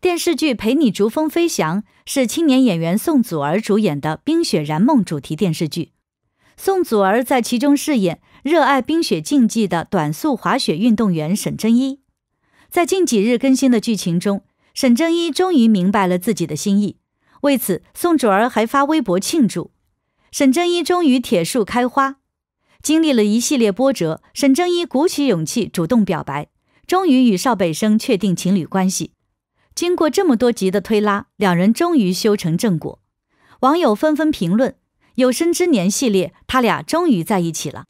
电视剧《陪你逐风飞翔》是青年演员宋祖儿主演的冰雪燃梦主题电视剧。宋祖儿在其中饰演热爱冰雪竞技的短速滑雪运动员沈真一。在近几日更新的剧情中，沈真一终于明白了自己的心意，为此宋祖儿还发微博庆祝。沈真一终于铁树开花，经历了一系列波折，沈真一鼓起勇气主动表白，终于与邵北生确定情侣关系。经过这么多集的推拉，两人终于修成正果。网友纷纷评论：“有生之年系列，他俩终于在一起了。”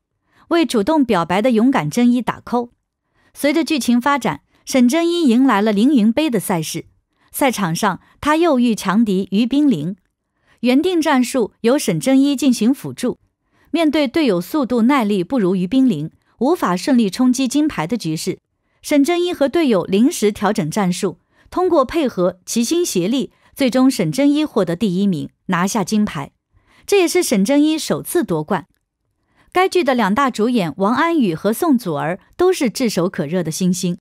为主动表白的勇敢真一打 call。随着剧情发展，沈真一迎来了凌云杯的赛事。赛场上，他又遇强敌于冰凌。原定战术由沈真一进行辅助，面对队友速度耐力不如于冰凌，无法顺利冲击金牌的局势，沈真一和队友临时调整战术。通过配合，齐心协力，最终沈真一获得第一名，拿下金牌。这也是沈真一首次夺冠。该剧的两大主演王安宇和宋祖儿都是炙手可热的新星。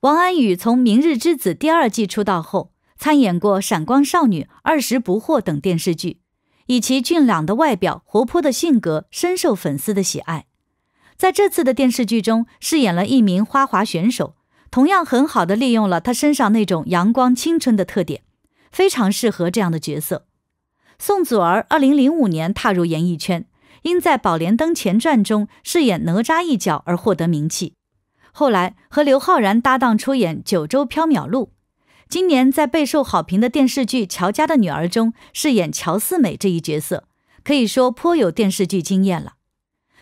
王安宇从《明日之子》第二季出道后，参演过《闪光少女》《二十不惑》等电视剧，以其俊朗的外表、活泼的性格，深受粉丝的喜爱。在这次的电视剧中，饰演了一名花滑选手。同样很好的利用了他身上那种阳光青春的特点，非常适合这样的角色。宋祖儿二零零五年踏入演艺圈，因在《宝莲灯前传》中饰演哪吒一角而获得名气。后来和刘昊然搭档出演《九州缥缈录》，今年在备受好评的电视剧《乔家的女儿》中饰演乔四美这一角色，可以说颇有电视剧经验了。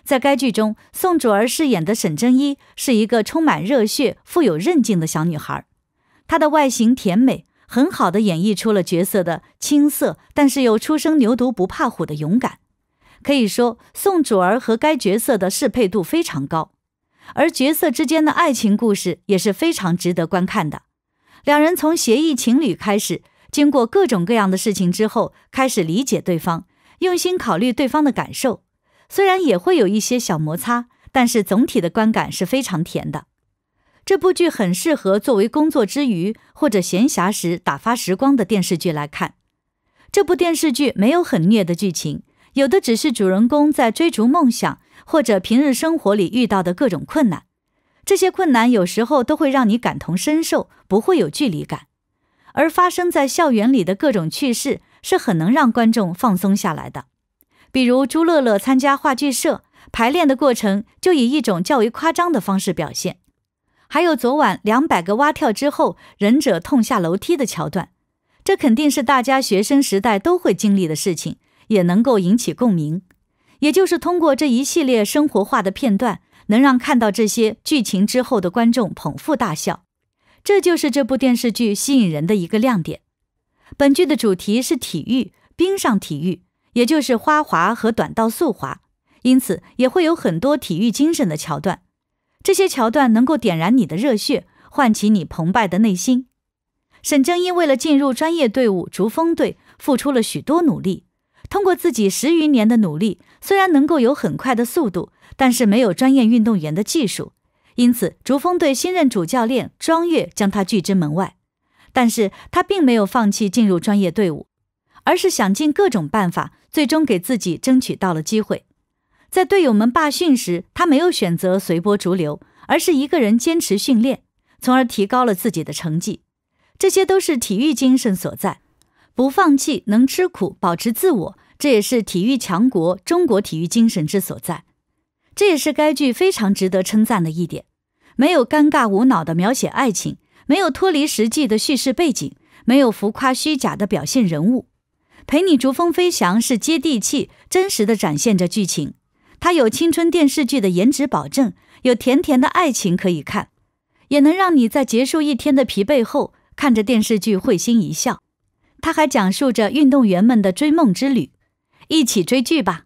在该剧中，宋祖儿饰演的沈真一是一个充满热血、富有韧劲的小女孩。她的外形甜美，很好的演绎出了角色的青涩，但是又初生牛犊不怕虎的勇敢。可以说，宋祖儿和该角色的适配度非常高。而角色之间的爱情故事也是非常值得观看的。两人从协议情侣开始，经过各种各样的事情之后，开始理解对方，用心考虑对方的感受。虽然也会有一些小摩擦，但是总体的观感是非常甜的。这部剧很适合作为工作之余或者闲暇时打发时光的电视剧来看。这部电视剧没有很虐的剧情，有的只是主人公在追逐梦想或者平日生活里遇到的各种困难。这些困难有时候都会让你感同身受，不会有距离感。而发生在校园里的各种趣事是很能让观众放松下来的。比如朱乐乐参加话剧社排练的过程，就以一种较为夸张的方式表现；还有昨晚两百个蛙跳之后，忍者痛下楼梯的桥段，这肯定是大家学生时代都会经历的事情，也能够引起共鸣。也就是通过这一系列生活化的片段，能让看到这些剧情之后的观众捧腹大笑。这就是这部电视剧吸引人的一个亮点。本剧的主题是体育，冰上体育。也就是花滑和短道速滑，因此也会有很多体育精神的桥段。这些桥段能够点燃你的热血，唤起你澎湃的内心。沈正英为了进入专业队伍逐风队，付出了许多努力。通过自己十余年的努力，虽然能够有很快的速度，但是没有专业运动员的技术，因此逐风队新任主教练庄月将他拒之门外。但是他并没有放弃进入专业队伍。而是想尽各种办法，最终给自己争取到了机会。在队友们罢训时，他没有选择随波逐流，而是一个人坚持训练，从而提高了自己的成绩。这些都是体育精神所在：不放弃，能吃苦，保持自我。这也是体育强国中国体育精神之所在。这也是该剧非常值得称赞的一点：没有尴尬无脑的描写爱情，没有脱离实际的叙事背景，没有浮夸虚假的表现人物。陪你逐风飞翔是接地气、真实的展现着剧情，它有青春电视剧的颜值保证，有甜甜的爱情可以看，也能让你在结束一天的疲惫后，看着电视剧会心一笑。它还讲述着运动员们的追梦之旅，一起追剧吧。